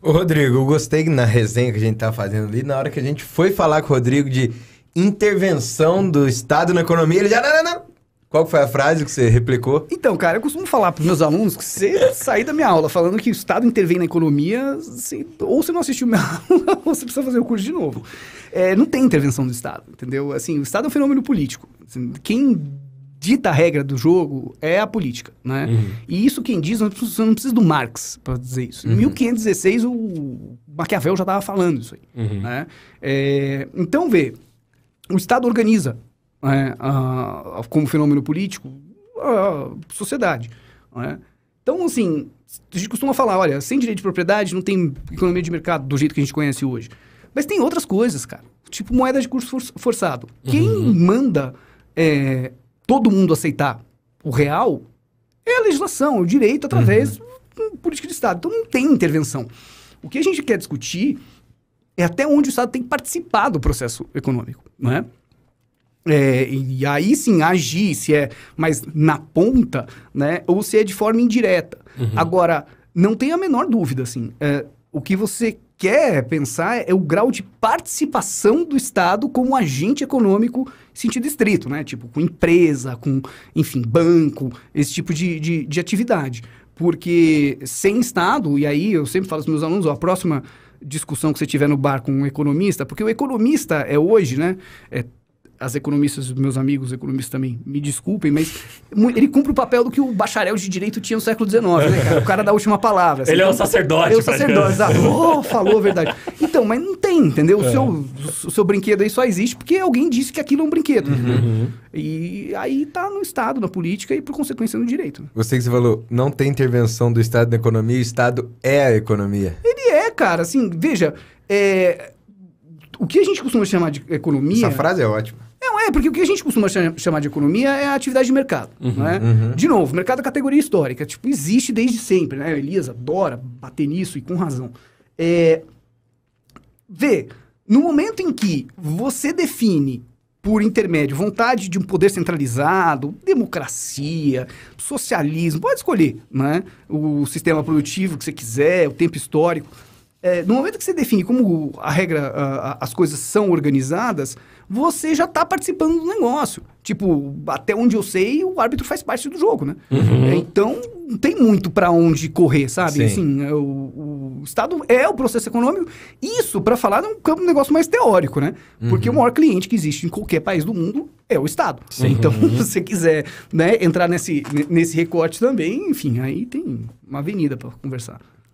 Ô, Rodrigo, eu gostei na resenha que a gente tá fazendo ali, na hora que a gente foi falar com o Rodrigo de intervenção do Estado na economia, ele já. Não, não, não. Qual foi a frase que você replicou? Então, cara, eu costumo falar para meus alunos que você sair da minha aula falando que o Estado intervém na economia, ou você não assistiu minha aula, ou você precisa fazer o curso de novo. É, não tem intervenção do Estado, entendeu? Assim, o Estado é um fenômeno político. Assim, quem dita regra do jogo é a política, né? Uhum. E isso quem diz, não precisa, não precisa do Marx para dizer isso. Uhum. Em 1516 o Maquiavel já estava falando isso aí, uhum. né? É, então vê, o Estado organiza né, a, a, como fenômeno político a, sociedade, né? Então assim, a gente costuma falar, olha, sem direito de propriedade não tem economia de mercado do jeito que a gente conhece hoje. Mas tem outras coisas, cara. Tipo moeda de curso forçado. Quem uhum. manda é, todo mundo aceitar o real, é a legislação, é o direito através uhum. política de Estado. Então não tem intervenção. O que a gente quer discutir é até onde o Estado tem que participar do processo econômico, não é? É, e aí sim agir, se é mais na ponta, né? Ou se é de forma indireta. Uhum. Agora, não tem a menor dúvida, assim. É, o que você quer pensar é o grau de participação do Estado como agente econômico sentido estrito, né? Tipo, com empresa, com, enfim, banco, esse tipo de, de, de atividade. Porque sem Estado, e aí eu sempre falo para os meus alunos, ó, a próxima discussão que você tiver no bar com um economista, porque o economista é hoje, né? É as economistas, meus amigos economistas também, me desculpem, mas ele cumpre o papel do que o bacharel de direito tinha no século XIX, né, cara? O cara da última palavra. Assim, ele então, é um sacerdote. É o sacerdote, exato. Oh, falou a verdade. Então, mas não tem, entendeu? O, é. seu, o seu brinquedo aí só existe porque alguém disse que aquilo é um brinquedo. Uhum, E aí tá no Estado, na política e, por consequência, no direito. Né? Você que você falou, não tem intervenção do Estado na economia, o Estado é a economia. Ele é, cara. Assim, veja, é, o que a gente costuma chamar de economia. Essa frase é ótima. Não, é, porque o que a gente costuma chamar de economia é a atividade de mercado. Uhum, né? Uhum. De novo, mercado é categoria histórica. Tipo, existe desde sempre, né? Elias adora bater nisso e com razão. É... Vê, no momento em que você define por intermédio vontade de um poder centralizado, democracia, socialismo, pode escolher né? o sistema produtivo que você quiser, o tempo histórico. É, no momento que você define como a regra, a, a, as coisas são organizadas, você já está participando do negócio. Tipo, até onde eu sei, o árbitro faz parte do jogo, né? Uhum. É, então, não tem muito para onde correr, sabe? Sim. Assim, é, o, o, Estado é o processo econômico. Isso, para falar, é um campo negócio mais teórico, né? Uhum. Porque o maior cliente que existe em qualquer país do mundo é o Estado. Sim. Então, uhum. se você quiser né, entrar nesse, nesse recorte também, enfim, aí tem uma avenida para conversar.